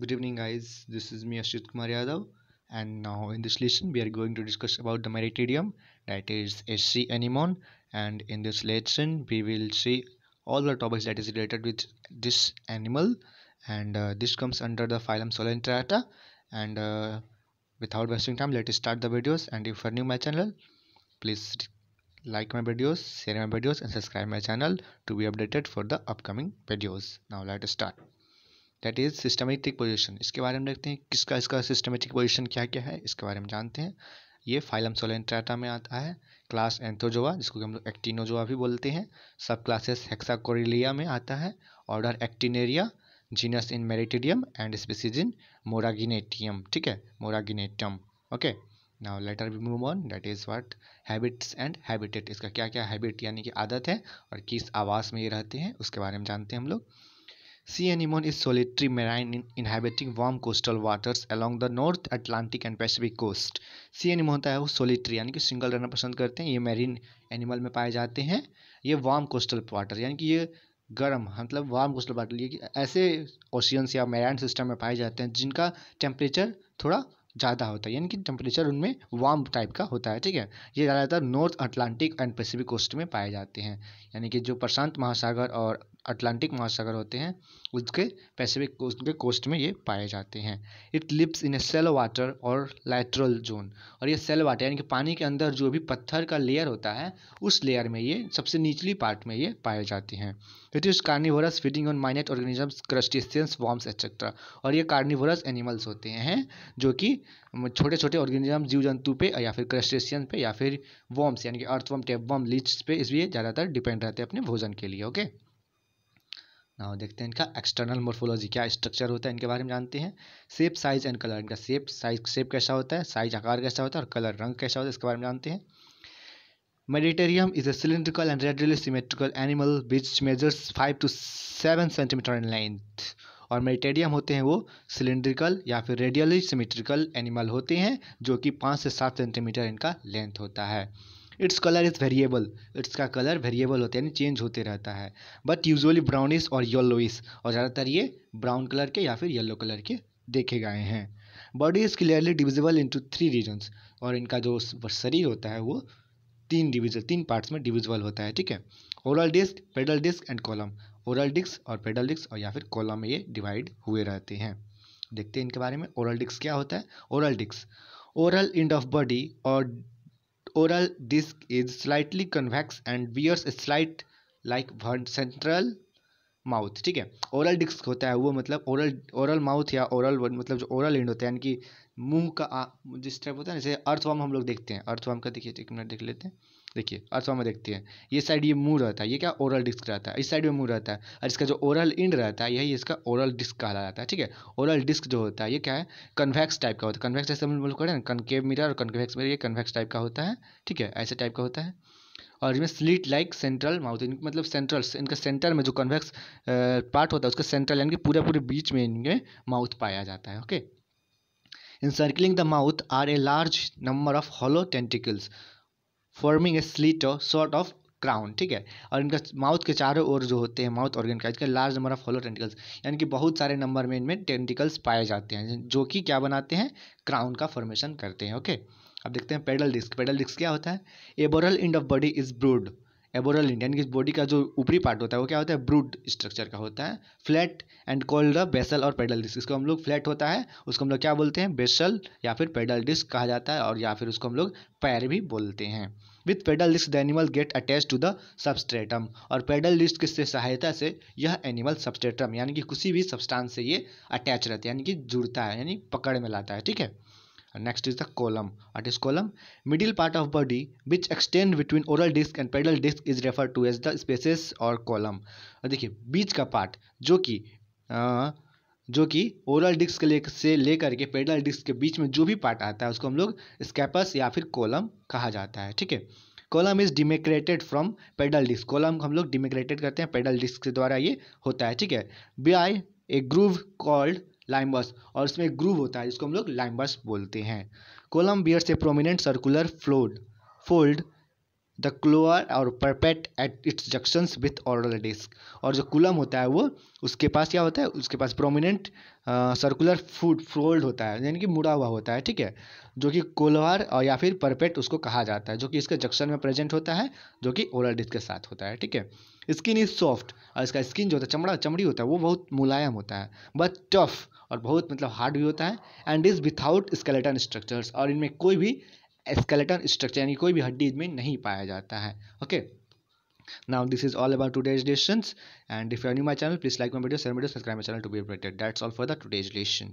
Good evening guys, this is me Ashit Kumar Yadav and now in this lesson we are going to discuss about the meritarium that is SC anemone and in this lesson we will see all the topics that is related with this animal and uh, this comes under the phylum Solenterata and uh, without wasting time let us start the videos and if you are new my channel please like my videos, share my videos and subscribe my channel to be updated for the upcoming videos. Now let us start. That is systematic position इसके बारे में देखते हैं किसका इसका systematic position क्या क्या है इसके बारे में जानते हैं ये फाइलम सोलेंट्राटा में आता है क्लास एंथोजोआ जिसको हम लोग एक्टिनोजोआ भी बोलते हैं सब क्लासेस हेक्साकोरिलिया में आता है order Actiniaria genus in Metridium and species in marginatum ठीक है marginatum okay now later we move on that is what habits and habitat इसका क्या क्या हैबिट यानी कि आदत है और किस आवास में ये रहते हैं उसके बारे में जानते हैं हम लोग Sea anemone is solitary marine inhabiting warm coastal waters along the North Atlantic and Pacific coast. Sea anemone होता है वो solitary यानी कि सिंगल रहना पसंद करते हैं ये marine animal में पाए जाते हैं ये warm coastal water यानी कि ये गर्म मतलब वार्म कोस्टल वाटर ये ऐसे ओशियंस या मैराइन सिस्टम में पाए जाते हैं जिनका टेम्परेचर थोड़ा ज़्यादा होता है यानी कि टेम्परेचर उनमें वार्म टाइप का होता है ठीक है ये ज़्यादातर North Atlantic and Pacific coast में पाए जाते हैं यानी कि जो प्रशांत महासागर और अटलांटिक महासागर होते हैं उसके पैसिफिक कोस्ट के कोस्ट में ये पाए जाते हैं it lives in a shallow water और लैटरल जोन और ये सेल वाटर यानी कि पानी के अंदर जो भी पत्थर का लेयर होता है उस लेयर में ये सबसे निचली पार्ट में ये पाए जाते हैं it is carnivorous feeding on minute organisms crustaceans worms etcetera और ये कार्निवोरस एनिमल्स होते हैं जो कि छोटे छोटे ऑर्गेनिज्म जीव जंतु पे या फिर क्रस्टेशियंस पे या फिर वॉम्स यानी कि अर्थवम टेपवम लीच पे इसलिए ज़्यादातर डिपेंड रहते हैं अपने भोजन के लिए ओके okay? नाउ देखते हैं इनका एक्सटर्नल मोर्फोलॉजी क्या स्ट्रक्चर होता है इनके बारे में जानते हैं सेप साइज एंड कलर इनका सेप साइज सेप कैसा होता है साइज आकार कैसा होता है और कलर रंग कैसा होता है इसके बारे में जानते हैं metridium is a cylindrical and radially symmetrical animal which measures five to seven centimetre in length और मेडिटेरियम होते हैं वो सिलेंड्रिकल या फिर रेडियली सिमेट्रिकल एनिमल होते हैं जो कि पाँच से सात सेंटीमीटर इनका लेंथ होता है its colour is variable its का कलर वेरिएबल होता है यानी चेंज होते रहता है बट यूजली ब्राउनिश और येलोइस और ज़्यादातर ये ब्राउन कलर के या फिर येलो कलर के देखे गए हैं body is clearly divisible into three regions और इनका जो शरीर होता है वो तीन डिविजन तीन पार्ट्स में डिविजिबल होता है ठीक है oral disc pedal disc and column oral disc और पेडल डिस्क और या फिर कॉलम में ये डिवाइड हुए रहते हैं देखते हैं इनके बारे में ओरल डिस्क क्या होता है oral disc oral end of body और oral disc is slightly convex and bears a slight like central. Mouth ठीक है ओरल डिस्क होता है वो मतलब ओरल ओरल माउथ या ओरल मतलब जो ओरल एंड होता है यानी कि मुंह का आ, जिस टाइप होता है ना जैसे अर्थवाम हम लोग देखते हैं अर्थवाम का देखिए एक मिनट देख लेते हैं देखिए अर्थवाम में देखते हैं ये साइड ये मुंह रहता है ये क्या ओरल डिस्क रहता है इस साइड में मुंह रहता है और इसका जो ओरल इंड रहता है यही इसका ओरल डिस्क कहा जाता है ठीक है ओरल डिस्क जो होता है ये क्या है कन्वैक्स टाइप का होता है कन्वैक्स जैसे हम लोग करें ना कनकेव मिरर और कन्वैक्स मिरर ये कन्वैक्स टाइप का होता है ठीक है ऐसे टाइप का होता है और इसमें स्लीट लाइक सेंट्रल माउथ मतलब सेंट्रल इनका सेंटर में जो कन्वेक्स पार्ट होता है उसका सेंट्रल यानी कि पूरे पूरे बीच में इनके माउथ पाया जाता है okay in the the mouth are a large number of hollow tentacles forming a slight sort of crown ठीक है और इनका माउथ के चारों ओर जो होते हैं माउथ ऑर्गेन का इसका large number of hollow tentacles यानी कि बहुत सारे नंबर में इनमें टेंटिकल्स पाए जाते हैं जो कि क्या बनाते हैं क्राउन का फॉर्मेशन करते हैं ओके okay? अब देखते हैं पेडल डिस्क पेडल डिस्क क्या होता है aboral end of body is broad aboral end यानी कि बॉडी का जो ऊपरी पार्ट होता है वो क्या होता है ब्रूड स्ट्रक्चर का होता है flat and called the basal और पेडल डिस्क इसको हम लोग फ्लैट होता है उसको हम लोग क्या बोलते हैं बेसल या फिर पेडल डिस्क कहा जाता है और या फिर उसको हम लोग पैर भी बोलते हैं with pedal disc the animal get attach to the substratum और पेडल डिस्क किससे सहायता से यह एनिमल सबस्ट्रेटम यानी कि किसी भी सब्सटेंस से ये अटैच रहता है यानी कि जुड़ता है यानी पकड़ में लाता है ठीक है next is the column what is column middle part of body which extend between oral disc and pedal disc is referred to as the spaces or column और देखिए बीच का पार्ट जो कि जो कि ओरल डिस्क के ले से लेकर के पेडल डिस्क के बीच में जो भी पार्ट आता है उसको हम लोग स्केपस या फिर कोलम कहा जाता है ठीक है column is demarcated from pedal disc column हम लोग डिमेक्रेटेड करते हैं पेडल डिस्क के द्वारा ये होता है ठीक है by a groove called limbus और उसमें ग्रूव होता है जिसको हम लोग लाइमबस बोलते हैं column bears prominent circular fold fold the collar और parapet at its junctions with ऑर्डर डिस्क और जो कुलम होता है वो उसके पास क्या होता है उसके पास प्रोमिनेंट सर्कुलर फूड फोल्ड होता है यानी कि मुड़ा हुआ होता है ठीक है जो कि कोलवार और या फिर परपेट उसको कहा जाता है जो कि इसके जंक्शन में प्रेजेंट होता है जो कि ओरल डिस्क के साथ होता है ठीक है स्किन इज सॉफ्ट और इसका स्किन जो होता है चमड़ा चमड़ी होता है वो बहुत मुलायम होता है बट टफ और बहुत मतलब हार्ड भी होता है and is without skeleton structures और इनमें कोई भी स्केलेटन स्ट्रक्चर यानी कोई भी हड्डी में नहीं पाया जाता है okay now this is all about today's and if you new my channel please like my video sir video subscribe my channel to be updated that's all for the two days